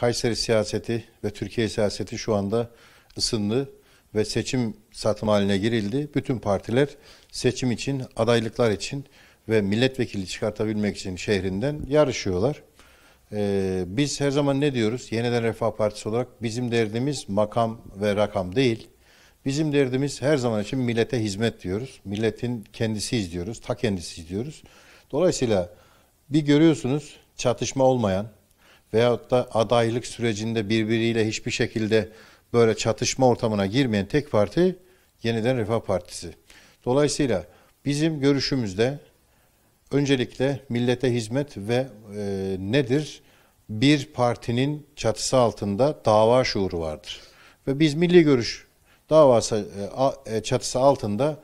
Kayseri siyaseti ve Türkiye siyaseti şu anda ısındı ve seçim satım haline girildi. Bütün partiler seçim için, adaylıklar için ve milletvekili çıkartabilmek için şehrinden yarışıyorlar. Ee, biz her zaman ne diyoruz? Yeniden Refah Partisi olarak bizim derdimiz makam ve rakam değil. Bizim derdimiz her zaman için millete hizmet diyoruz. Milletin kendisiyiz diyoruz, ta kendisiyiz diyoruz. Dolayısıyla bir görüyorsunuz çatışma olmayan, veyahut da adaylık sürecinde birbiriyle hiçbir şekilde böyle çatışma ortamına girmeyen tek parti yeniden Refah Partisi. Dolayısıyla bizim görüşümüzde öncelikle millete hizmet ve e, nedir? Bir partinin çatısı altında dava şuuru vardır. Ve biz milli görüş davası e, e çatısı altında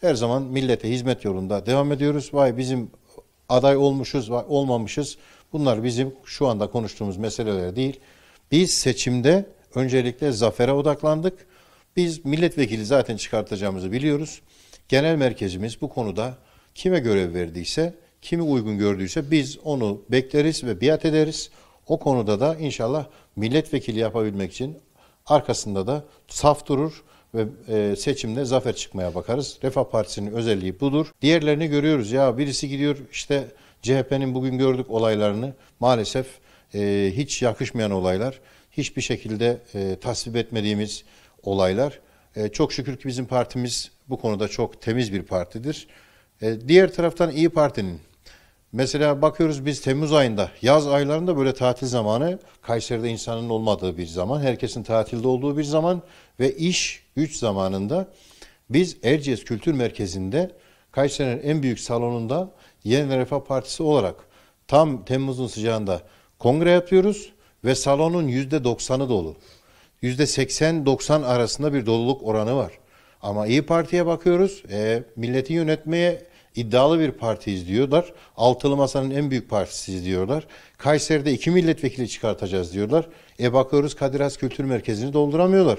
her zaman millete hizmet yolunda devam ediyoruz. Vay bizim aday olmuşuz olmamışız bunlar bizim şu anda konuştuğumuz meseleler değil. Biz seçimde öncelikle zafere odaklandık. Biz milletvekili zaten çıkartacağımızı biliyoruz. Genel merkezimiz bu konuda kime görev verdiyse, kimi uygun gördüyse biz onu bekleriz ve biat ederiz. O konuda da inşallah milletvekili yapabilmek için arkasında da saf durur ve e, seçimde zafer çıkmaya bakarız. Refah Partisi'nin özelliği budur. Diğerlerini görüyoruz ya birisi gidiyor işte CHP'nin bugün gördük olaylarını maalesef e, hiç yakışmayan olaylar, hiçbir şekilde e, tasvip etmediğimiz olaylar. çok şükür ki bizim partimiz bu konuda çok temiz bir partidir. diğer taraftan İyi Parti'nin Mesela bakıyoruz biz Temmuz ayında, yaz aylarında böyle tatil zamanı, Kayseri'de insanın olmadığı bir zaman, herkesin tatilde olduğu bir zaman ve iş güç zamanında biz Erciyes Kültür Merkezi'nde Kayseri'nin en büyük salonunda Yeni Refah Partisi olarak tam Temmuz'un sıcağında kongre yapıyoruz ve salonun %90'ı dolu. %80-90 arasında bir doluluk oranı var. Ama İyi Parti'ye bakıyoruz. E, milleti yönetmeye iddialı bir partiyiz diyorlar. Altılı Masa'nın en büyük partisiyiz diyorlar. Kayseri'de iki milletvekili çıkartacağız diyorlar. E bakıyoruz Kadir Has Kültür Merkezi'ni dolduramıyorlar.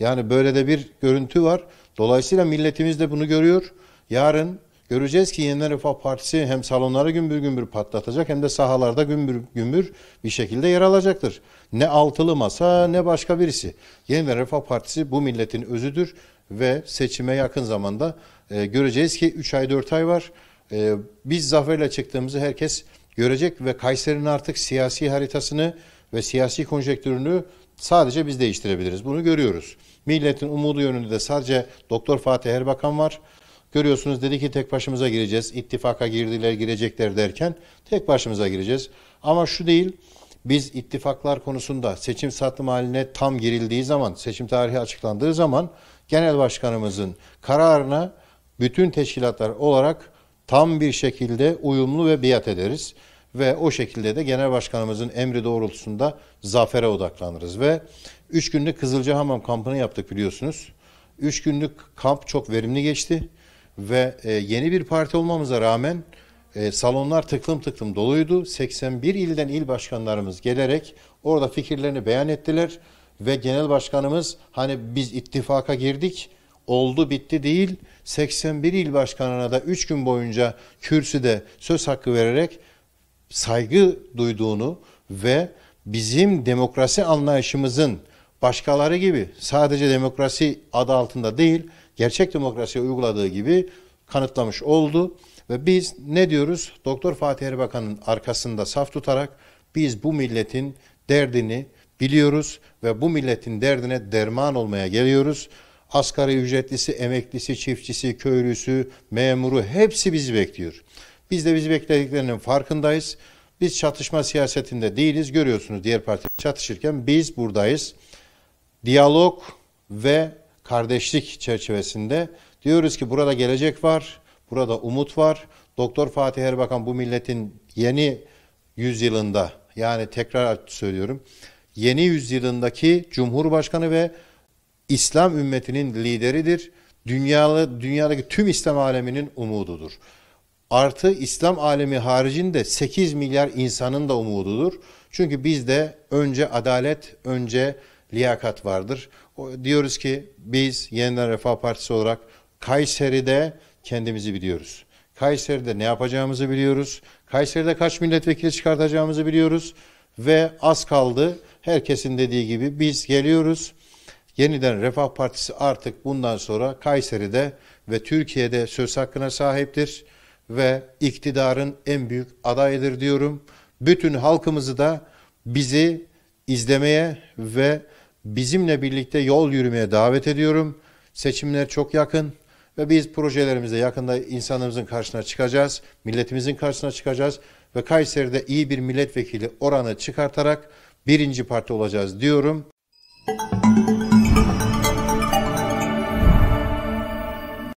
Yani böyle de bir görüntü var. Dolayısıyla milletimiz de bunu görüyor. Yarın göreceğiz ki Yeniden Refah Partisi hem salonları gümbür gümbür patlatacak hem de sahalarda gümbür gümbür bir şekilde yer alacaktır. Ne altılı masa ne başka birisi. Yeniden Refah Partisi bu milletin özüdür ve seçime yakın zamanda e, göreceğiz ki 3 ay 4 ay var. E, biz zaferle çıktığımızı herkes görecek ve Kayseri'nin artık siyasi haritasını ve siyasi konjektürünü sadece biz değiştirebiliriz. Bunu görüyoruz. Milletin umudu yönünde de sadece Doktor Fatih Erbakan var. Görüyorsunuz dedi ki tek başımıza gireceğiz. İttifaka girdiler girecekler derken tek başımıza gireceğiz. Ama şu değil biz ittifaklar konusunda seçim satım haline tam girildiği zaman seçim tarihi açıklandığı zaman genel başkanımızın kararına bütün teşkilatlar olarak tam bir şekilde uyumlu ve biat ederiz. Ve o şekilde de genel başkanımızın emri doğrultusunda zafere odaklanırız. Ve 3 günlük Kızılcahamam kampını yaptık biliyorsunuz. 3 günlük kamp çok verimli geçti. Ve e, yeni bir parti olmamıza rağmen e, salonlar tıklım tıklım doluydu. 81 ilden il başkanlarımız gelerek orada fikirlerini beyan ettiler ve genel başkanımız hani biz ittifaka girdik oldu bitti değil 81 il başkanına da 3 gün boyunca kürsüde söz hakkı vererek saygı duyduğunu ve bizim demokrasi anlayışımızın başkaları gibi sadece demokrasi adı altında değil gerçek demokrasiye uyguladığı gibi kanıtlamış oldu. Ve biz ne diyoruz? Doktor Fatih Erbakan'ın arkasında saf tutarak biz bu milletin derdini biliyoruz ve bu milletin derdine derman olmaya geliyoruz. Asgari ücretlisi, emeklisi, çiftçisi, köylüsü, memuru hepsi bizi bekliyor. Biz de bizi beklediklerinin farkındayız. Biz çatışma siyasetinde değiliz. Görüyorsunuz diğer parti çatışırken biz buradayız. Diyalog ve kardeşlik çerçevesinde diyoruz ki burada gelecek var, burada umut var. Doktor Fatih Erbakan bu milletin yeni yüzyılında yani tekrar söylüyorum yeni yüzyılındaki Cumhurbaşkanı ve İslam ümmetinin lideridir. Dünyalı, dünyadaki tüm İslam aleminin umududur. Artı İslam alemi haricinde 8 milyar insanın da umududur. Çünkü bizde önce adalet, önce liyakat vardır. O, diyoruz ki biz Yeniden Refah Partisi olarak Kayseri'de kendimizi biliyoruz. Kayseri'de ne yapacağımızı biliyoruz. Kayseri'de kaç milletvekili çıkartacağımızı biliyoruz. Ve az kaldı herkesin dediği gibi biz geliyoruz Yeniden Refah Partisi artık bundan sonra Kayseri'de ve Türkiye'de söz hakkına sahiptir ve iktidarın en büyük adayıdır diyorum. Bütün halkımızı da bizi izlemeye ve bizimle birlikte yol yürümeye davet ediyorum. Seçimler çok yakın ve biz projelerimizde yakında insanımızın karşısına çıkacağız, milletimizin karşısına çıkacağız ve Kayseri'de iyi bir milletvekili oranı çıkartarak birinci parti olacağız diyorum. Müzik